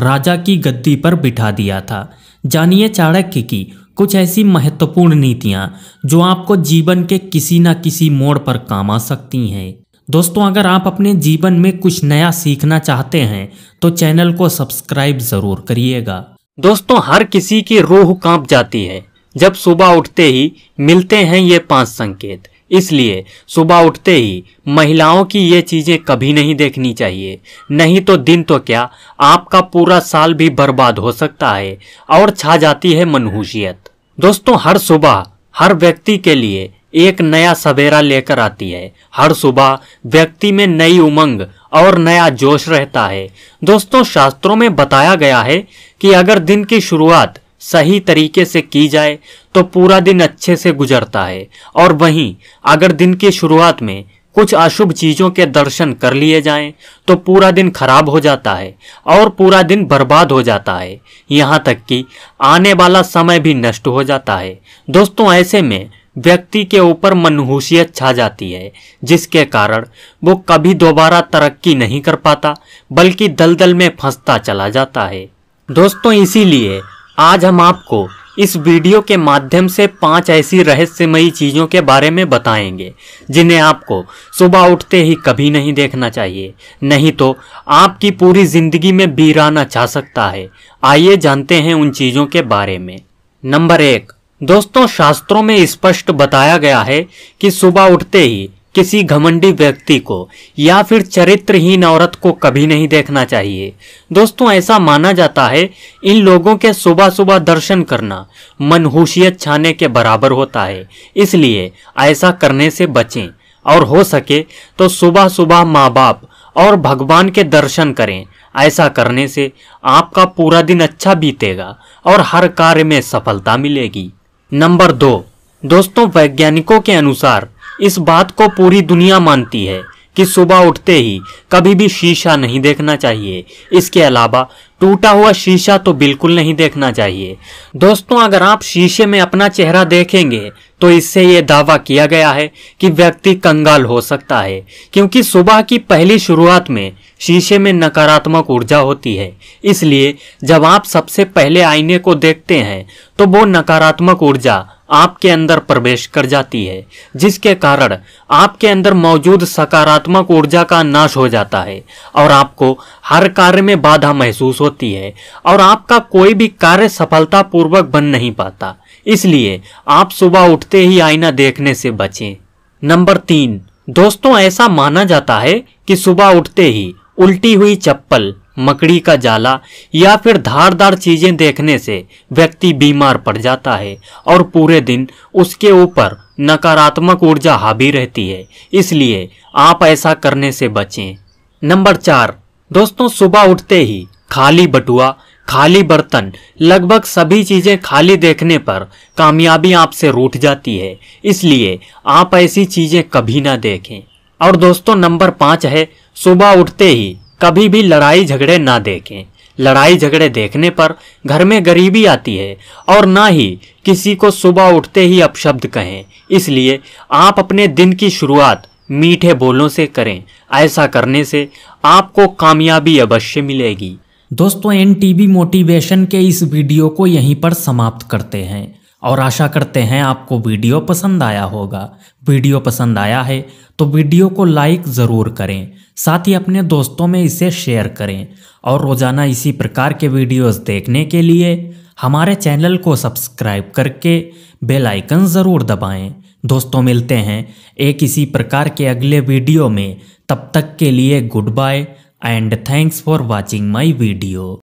राजा की गद्दी पर बिठा दिया था जानिए चाणक्य की कुछ ऐसी महत्वपूर्ण नीतियाँ जो आपको जीवन के किसी न किसी मोड़ पर काम आ सकती हैं दोस्तों अगर आप अपने जीवन में कुछ नया सीखना चाहते हैं तो चैनल को सब्सक्राइब जरूर करिएगा दोस्तों हर किसी की रूह कांप जाती है जब सुबह उठते ही मिलते हैं ये पांच संकेत इसलिए सुबह उठते ही महिलाओं की ये चीज़ें कभी नहीं देखनी चाहिए नहीं तो दिन तो क्या आपका पूरा साल भी बर्बाद हो सकता है और छा जाती है मनहूसियत दोस्तों हर सुबह हर व्यक्ति के लिए एक नया सवेरा लेकर आती है हर सुबह व्यक्ति में नई उमंग और नया जोश रहता है दोस्तों शास्त्रों में बताया गया है कि अगर दिन की शुरुआत सही तरीके से की जाए तो पूरा दिन अच्छे से गुजरता है और वहीं अगर दिन की शुरुआत में कुछ अशुभ चीज़ों के दर्शन कर लिए जाएं तो पूरा दिन खराब हो जाता है और पूरा दिन बर्बाद हो जाता है यहाँ तक कि आने वाला समय भी नष्ट हो जाता है दोस्तों ऐसे में व्यक्ति के ऊपर मनहूसियत छा जाती है जिसके कारण वो कभी दोबारा तरक्की नहीं कर पाता बल्कि दलदल में फंसता चला जाता है दोस्तों इसीलिए आज हम आपको इस वीडियो के माध्यम से पांच ऐसी रहस्यमयी चीज़ों के बारे में बताएंगे जिन्हें आपको सुबह उठते ही कभी नहीं देखना चाहिए नहीं तो आपकी पूरी ज़िंदगी में बीराना चाह सकता है आइए जानते हैं उन चीज़ों के बारे में नंबर एक दोस्तों शास्त्रों में स्पष्ट बताया गया है कि सुबह उठते ही किसी घमंडी व्यक्ति को या फिर चरित्रहीन औरत को कभी नहीं देखना चाहिए दोस्तों ऐसा माना जाता है इन लोगों के सुबह सुबह दर्शन करना मनहूशियत छाने के बराबर होता है इसलिए ऐसा करने से बचें और हो सके तो सुबह सुबह माँ बाप और भगवान के दर्शन करें ऐसा करने से आपका पूरा दिन अच्छा बीतेगा और हर कार्य में सफलता मिलेगी नंबर दो दोस्तों वैज्ञानिकों के अनुसार इस बात को पूरी दुनिया मानती है कि सुबह उठते ही कभी भी शीशा नहीं देखना चाहिए इसके अलावा टूटा हुआ शीशा तो बिल्कुल नहीं देखना चाहिए दोस्तों अगर आप शीशे में अपना चेहरा देखेंगे तो इससे ये दावा किया गया है कि व्यक्ति कंगाल हो सकता है क्योंकि सुबह की पहली शुरुआत में शीशे में नकारात्मक ऊर्जा होती है इसलिए जब आप सबसे पहले आईने को देखते हैं तो वो नकारात्मक ऊर्जा आपके अंदर प्रवेश कर जाती है जिसके कारण आपके अंदर मौजूद सकारात्मक ऊर्जा का नाश हो जाता है और आपको हर कार्य में बाधा महसूस होती है और आपका कोई भी कार्य सफलतापूर्वक बन नहीं पाता इसलिए आप सुबह उठते ही आईना देखने से बचें नंबर तीन दोस्तों ऐसा माना जाता है कि सुबह उठते ही उल्टी हुई चप्पल मकड़ी का जाला या फिर धारदार चीजें देखने से व्यक्ति बीमार पड़ जाता है और पूरे दिन उसके ऊपर नकारात्मक ऊर्जा हावी रहती है इसलिए आप ऐसा करने से बचें नंबर चार दोस्तों सुबह उठते ही खाली बटुआ खाली बर्तन लगभग सभी चीज़ें खाली देखने पर कामयाबी आपसे रूठ जाती है इसलिए आप ऐसी चीज़ें कभी ना देखें और दोस्तों नंबर पाँच है सुबह उठते ही कभी भी लड़ाई झगड़े ना देखें लड़ाई झगड़े देखने पर घर में गरीबी आती है और ना ही किसी को सुबह उठते ही अपशब्द कहें इसलिए आप अपने दिन की शुरुआत मीठे बोलों से करें ऐसा करने से आपको कामयाबी अवश्य मिलेगी दोस्तों एन मोटिवेशन के इस वीडियो को यहीं पर समाप्त करते हैं और आशा करते हैं आपको वीडियो पसंद आया होगा वीडियो पसंद आया है तो वीडियो को लाइक ज़रूर करें साथ ही अपने दोस्तों में इसे शेयर करें और रोज़ाना इसी प्रकार के वीडियोस देखने के लिए हमारे चैनल को सब्सक्राइब करके बेल आइकन ज़रूर दबाएं। दोस्तों मिलते हैं एक इसी प्रकार के अगले वीडियो में तब तक के लिए goodbye and thanks for watching my video